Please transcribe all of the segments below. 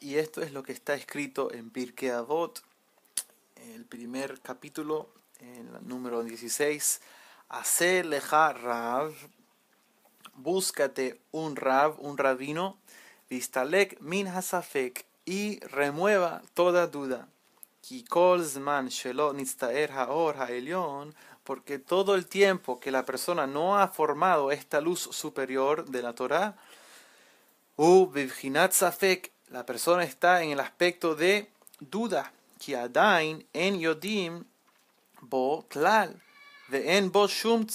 y esto es lo que está escrito en Pirkei Avot, el primer capítulo, el número 16. Hace leja rab, búscate un rav, un rabino, vistalek min hasafek, y remueva toda duda. Kikolzman shelo nistaer haor haelion, porque todo el tiempo que la persona no ha formado esta luz superior de la Torah, u bivhinat safek, la persona está en el aspecto de duda. Que adain en yodim bo tlal. De en bo shum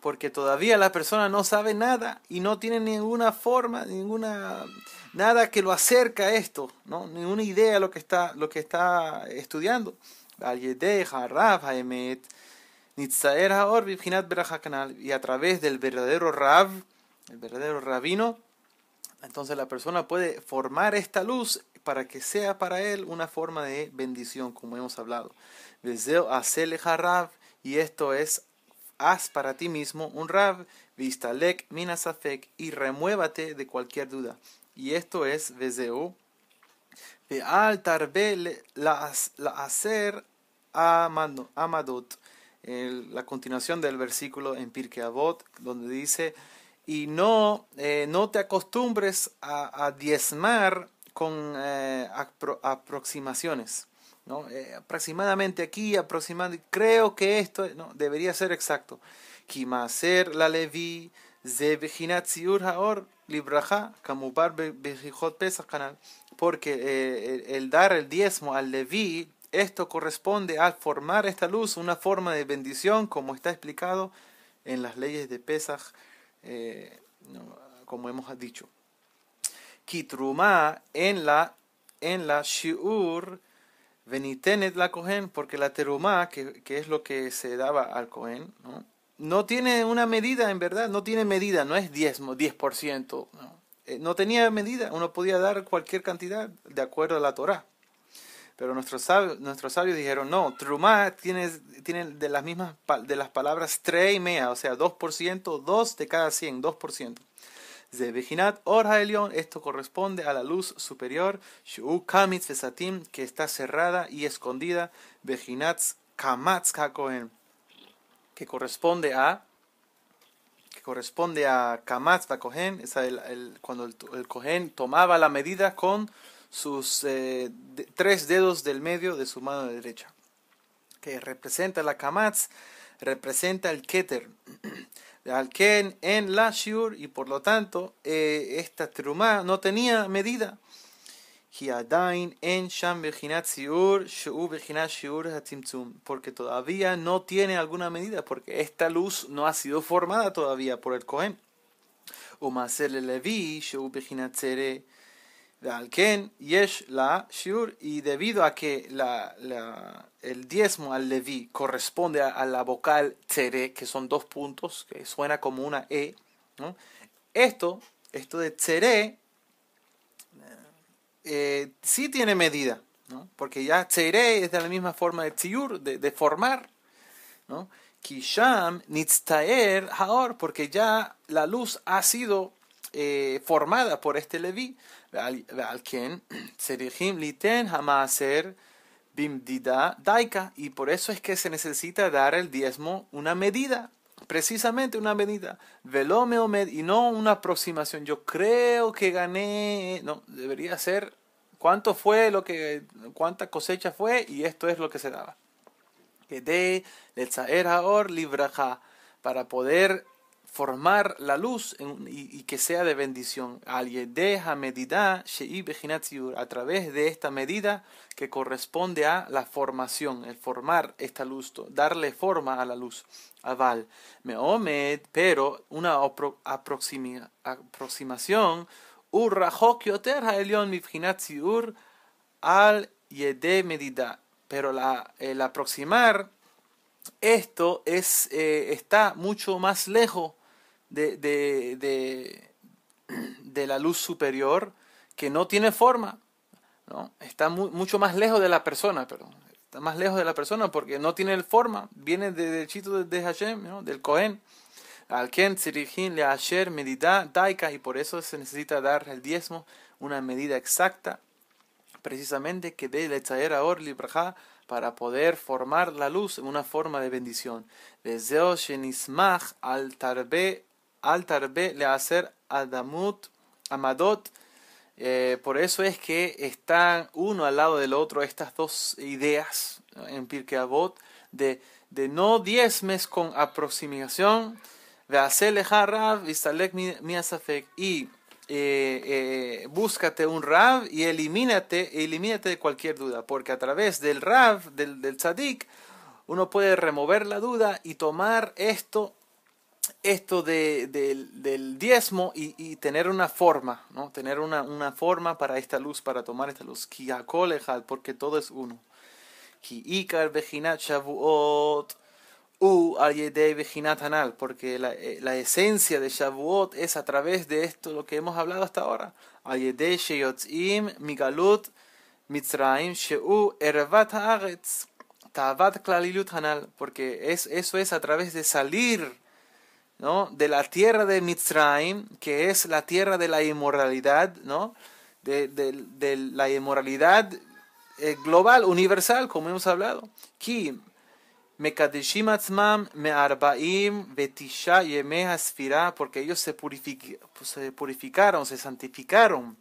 Porque todavía la persona no sabe nada y no tiene ninguna forma, ninguna nada que lo acerca a esto, ¿no? ninguna idea de lo que está, lo que está estudiando. Y a través del verdadero Rav, el verdadero rabino, entonces la persona puede formar esta luz para que sea para él una forma de bendición, como hemos hablado. Deseo hacerle jarab, y esto es, haz para ti mismo un rab, vistalek minasafek, y remuévate de cualquier duda. Y esto es, deseo, al ve la hacer amadot. La continuación del versículo en Pirke donde dice, y no, eh, no te acostumbres a, a diezmar con eh, aproximaciones. ¿no? Eh, aproximadamente aquí, aproximadamente, creo que esto no, debería ser exacto. Kimaser la levi, libraja, Porque eh, el, dar el diezmo al levi, esto corresponde a formar esta luz, una forma de bendición, como está explicado en las leyes de Pesach eh, como hemos dicho. Kitrumá en la, en la shiur venitenet la cohen, porque la Terumah que, que, es lo que se daba al cohen, ¿no? tiene una medida en verdad, no tiene medida, no es diezmo, 10%. ¿no? Eh, no tenía medida, uno podía dar cualquier cantidad de acuerdo a la Torah. Pero nuestros sabios, nuestros sabios dijeron, no, Trumá tiene, tiene de las mismas de las palabras tre y mea, o sea, 2%, 2 de cada 100, 2%. De vejinat Or León, esto corresponde a la luz superior, Shu Kamitz que está cerrada y escondida, Vejinat Kamatz Kakohen, que corresponde a que corresponde a Kamatz Kohen, el, cuando el, el Kohen tomaba la medida con sus eh, tres dedos del medio de su mano derecha, que representa la kamatz, representa el keter, al ken en la shiur, y por lo tanto eh, esta truma no tenía medida. Porque todavía no tiene alguna medida, porque esta luz no ha sido formada todavía por el Cohen. Yesh la Shur, y debido a que la, el diezmo al Leví corresponde a, la vocal Tere, que son dos puntos, que suena como una E, ¿no? esto, esto de Tere, eh, eh, sí tiene medida, ¿no? porque ya Tere es de la misma forma de Tiur, de, de formar, ¿no? Kisham Nitztaer Haor, porque ya la luz ha sido eh, formada por este Leví. Y por eso es que se necesita dar el diezmo una medida, precisamente una medida. y no una aproximación. Yo creo que gané. No, debería ser cuánto fue lo que, cuánta cosecha fue y esto es lo que se daba. Que de Libraja para poder formar la luz y, que sea de bendición. al medida a través de esta medida que corresponde a la formación, el formar esta luz, darle forma a la luz. Aval. Meomed, pero una aproximación. al-Yede medida. Pero el aproximar esto es, eh, está mucho más lejos de, la luz superior que no tiene forma, ¿no? está mucho más lejos de la persona, Está más lejos de la persona porque no tiene forma, viene chito de, Hashem, del Cohen. Al Ken, Le Asher, Medida, Daika, y por eso se necesita dar el diezmo, una medida exacta, precisamente que dé el Or Libraja para poder formar la luz en una forma de bendición. Deseo Shenismach al Tarbe al tarbe le hacer adamut, amadot. Eh, por eso es que están uno al lado del otro estas dos ideas en Pirkei Avot de, de no diezmes con aproximación, de hacerle Rav y salek eh, asafek eh, y búscate un Rav y elimínate, elimínate de cualquier duda, porque a través del Rav, del, del Tzadik, uno puede remover la duda y tomar esto esto del diezmo y, tener una forma, ¿no? Tener una, forma para esta luz, para tomar esta luz. porque todo es uno. porque eh, la, esencia de Shavuot es a través de esto lo que hemos hablado hasta ahora. Migalut Sheu porque es, eso es a través de salir ¿no? de la tierra de Mitzrayim, que es la tierra de la inmoralidad, ¿no? de, de, de la inmoralidad eh, global, universal, como hemos hablado. Ki porque ellos se, se purificaron, se santificaron.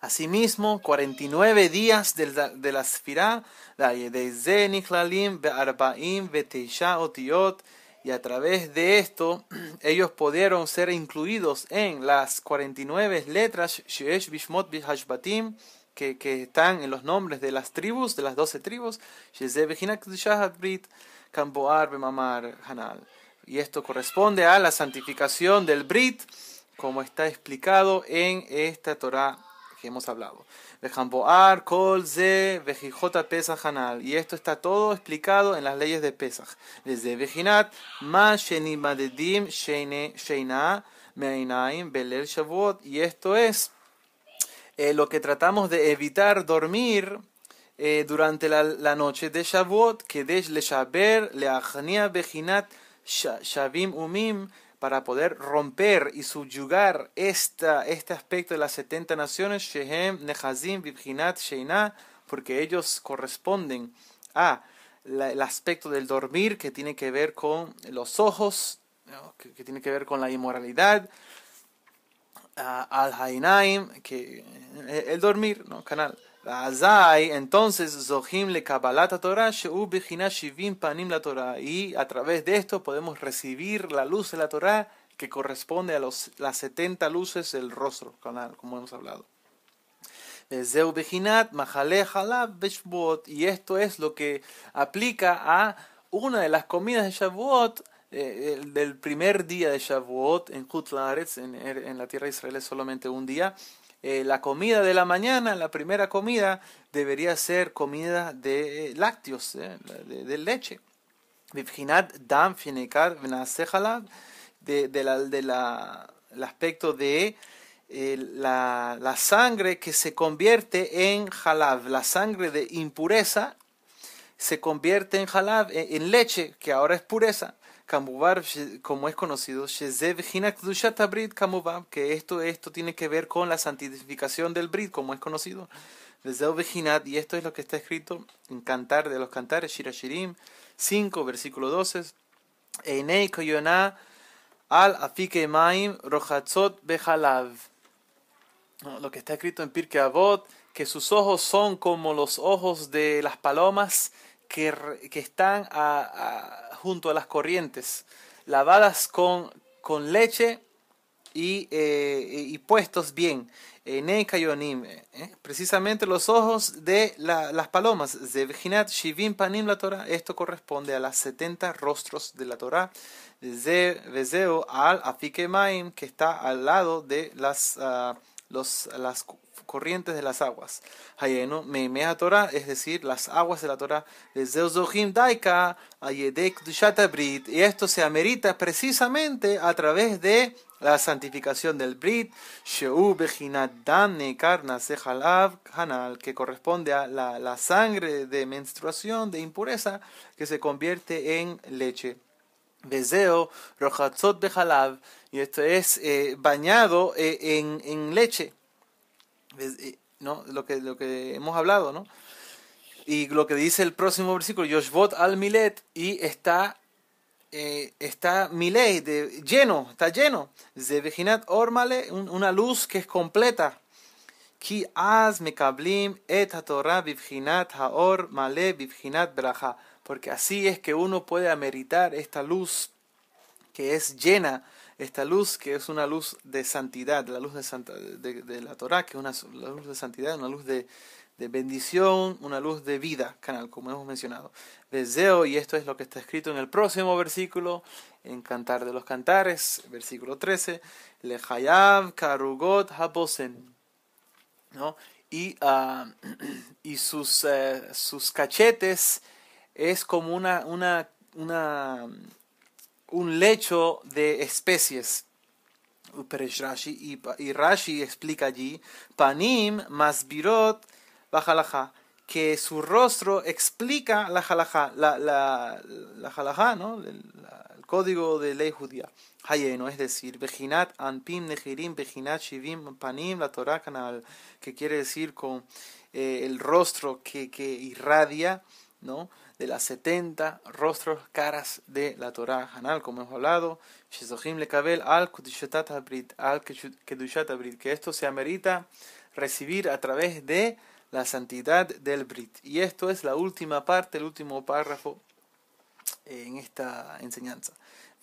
Asimismo, 49 días de la, de la Sfirá, de Zenichlalim, Be'arbaim, Betisha, Otiot, y a través de esto ellos pudieron ser incluidos en las 49 letras Sheesh Bishmot que, que están en los nombres de las tribus, de las 12 tribus, Hanal. Y esto corresponde a la santificación del Brit, como está explicado en esta Torah hemos hablado. Vejamboar, Kolze, Vejijota, Pesach, Hanal. Y esto está todo explicado en las leyes de Pesach. Desde Vejinat, Ma, Shenimadedim, Sheina, Meinaim, Belel, Shavuot. Y esto es eh, lo que tratamos de evitar dormir. Eh, durante la, la, noche de Shavuot, que le Shaber, le Ajnia, Bejinat, Shavim, Umim, para poder romper y subyugar este aspecto de las 70 naciones, Shehem, Nehazim, Bibhinat, Sheinah, porque ellos corresponden a el aspecto del dormir que tiene que ver con los ojos, que, que tiene que ver con la inmoralidad, al Hainaim, que eh, el dormir, ¿no? Canal. Entonces, le Torah, Panim la Torah. Y a través de esto podemos recibir la luz de la Torah que corresponde a los, las 70 luces del rostro, como hemos hablado. Zeu Y esto es lo que aplica a una de las comidas de Shavuot eh, del primer día de Shavuot en Kutlaretz, en, en la tierra de Israel es solamente un día. Eh, la comida de la mañana, la primera comida, debería ser comida de lácteos, eh, de, leche. de, la, aspecto de eh, la, sangre que se convierte en halav. la sangre de impureza se convierte en halav, en leche, que ahora es pureza como es conocido, que esto, esto tiene que ver con la santificación del Brit, como es conocido. Y esto es lo que está escrito en Cantar de los Cantares, Shirashirim 5, versículo 12. Einei koyona al afike maim rochatzot Lo que está escrito en Pirke Avot, que sus ojos son como los ojos de las palomas que, están junto a las corrientes, lavadas con, con leche y, eh, y, puestos bien. Eh, Neikayonim, eh, eh, precisamente los ojos de las palomas, Shivim Panim esto corresponde a las 70 rostros de la Torah, al que está al lado de las palomas, ah, los, las corrientes de las aguas. Hayenu Meimea Torah, es decir, las aguas de la Torah. Daika, Ayedek Brit. Y esto se amerita precisamente a través de la santificación del Brit, Sheu Karna Hanal, que corresponde a la, la sangre de menstruación, de impureza, que se convierte en leche. Bezeo, rojatzot bejalav, y esto es eh, bañado eh, en, en, leche. Eh, ¿No? Lo, que, lo que hemos hablado, ¿no? Y lo que dice el próximo versículo, Yoshvot al milet, y está, eh, está milet, de, lleno, está lleno. de or ormale, una luz que es completa. Ki az mekablim et ha haor male bibhinat braja porque así es que uno puede ameritar esta luz que es llena, esta luz que es una luz de santidad, la luz de, Santa, de, la Torah, que es una luz de santidad, una luz de, bendición, una luz de vida, canal, como hemos mencionado. Deseo, y esto es lo que está escrito en el próximo versículo, en Cantar de los Cantares, versículo 13, Le Karugot Habosen. Y, ah, y sus, eh, sus cachetes es como una, una, una mm, un lecho de especies. Rashi, y, y, Rashi explica allí, Panim Masbirot Bajalaja, que su rostro explica la jalaja la, la, la ¿no? El, código de ley judía. Hayeno, es decir, Bejinat Anpim nehirim Bejinat Shivim Panim, la Torah Canal, que quiere decir con eh, el rostro que, que irradia de las 70 rostros, caras de la Torah Hanal, como hemos hablado, que esto se amerita recibir a través de la santidad del Brit. Y esto es la última parte, el último párrafo en esta enseñanza.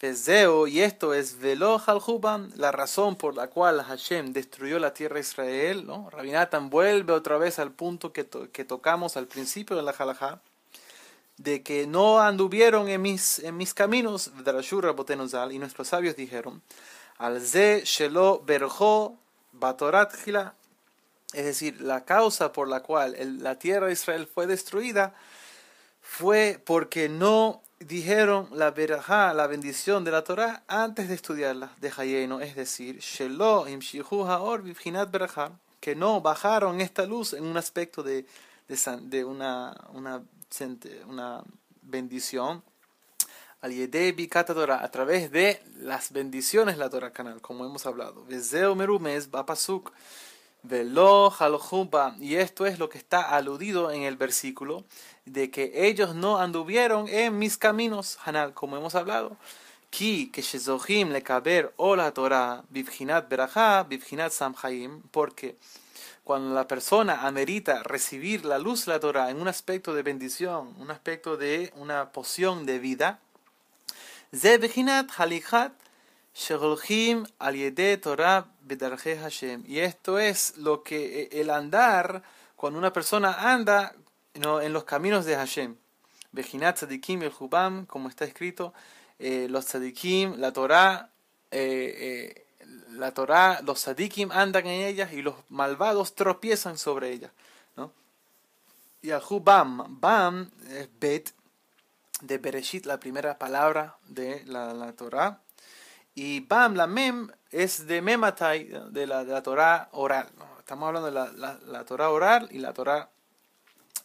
y esto es Velo Haljuban, la razón por la cual Hashem destruyó la tierra de Israel. ¿no? Rabinatan vuelve otra vez al punto que, que tocamos al principio de la halajá de que no anduvieron en mis, en mis caminos, y nuestros sabios dijeron, al ze es decir, la causa por la cual la tierra de Israel fue destruida fue porque no dijeron la la bendición de la Torah, antes de estudiarla de Hayeno, es decir, que no bajaron esta luz en un aspecto de, de, una, una una bendición. Al Torah, a través de las bendiciones la Torah canal, como hemos hablado. Vezeo Merumes Bapasuk Velo Y esto es lo que está aludido en el versículo de que ellos no anduvieron en mis caminos, Hanal, como hemos hablado. Ki que le o la Torah, Vivjinat Beraha, Samhaim, porque cuando la persona amerita recibir la luz la Torah en un aspecto de bendición, un aspecto de una poción de vida, y esto es lo que eh, el andar, cuando una persona anda en los caminos de Hashem. Bejinat Tzadikim el Jubam, como está escrito, eh, los Tzadikim, la Torah, eh, la Torá, los sadikim andan en ellas y los malvados tropiezan sobre ellas. ¿no? Hu Bam, Bam es Bet de Bereshit, la primera palabra de la, la Torá. Y Bam, la Mem, es de Mematai, de la, de la Torá oral. Estamos hablando de la, la, Torá oral y la Torá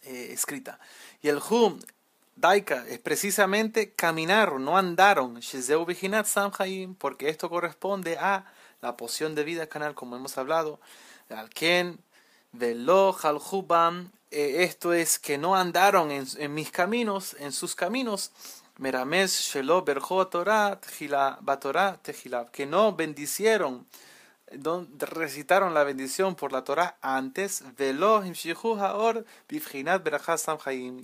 eh, escrita. Y el Hum, Daika, es precisamente caminaron, no andaron. porque esto corresponde a la poción de vida canal, como hemos hablado, Alken, Velo, Haljubam, eh, esto es que no andaron en, mis caminos, en sus caminos, Merames, Shelo, Berjo, Torah, Tejilab, que no bendicieron, recitaron la bendición por la Torah antes, Velo, lo Haor, Bifhinat,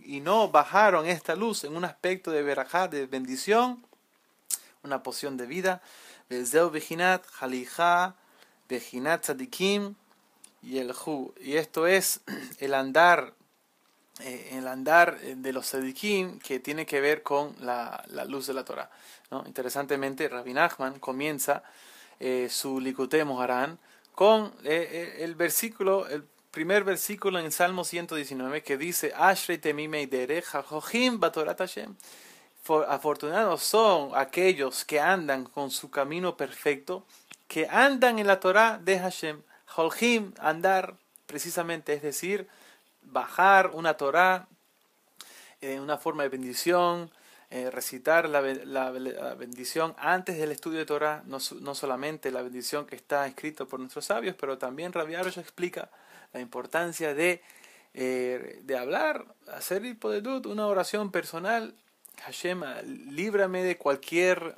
y no bajaron esta luz en un aspecto de Berajá, de bendición, una poción de vida, y el Y esto es el andar, eh, el andar de los Sadikim que tiene que ver con la, luz de la Torah. ¿no? Interesantemente, Rabbi Nachman comienza eh, su Likutei Moharán con eh, el versículo, el primer versículo en Salmo 119 que dice: Ashrei temimei afortunados son aquellos que andan con su camino perfecto, que andan en la Torah de Hashem. Holhim, andar, precisamente, es decir, bajar una Torah eh, en una forma de bendición, eh, recitar la, bendición antes del estudio de Torah, no, solamente la bendición que está escrita por nuestros sabios, pero también ya explica la importancia de, eh, hablar, hacer el una oración personal Hashem, líbrame de cualquier,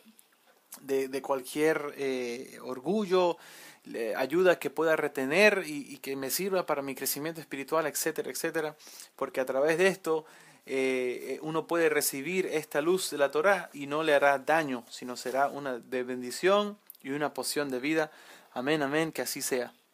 de, cualquier eh, orgullo, ayuda que pueda retener y, que me sirva para mi crecimiento espiritual, etcétera, etcétera, porque a través de esto eh, eh, uno puede recibir esta luz de la Torah y no le hará daño, sino será una de bendición y una poción de vida. Amén, amén, que así sea.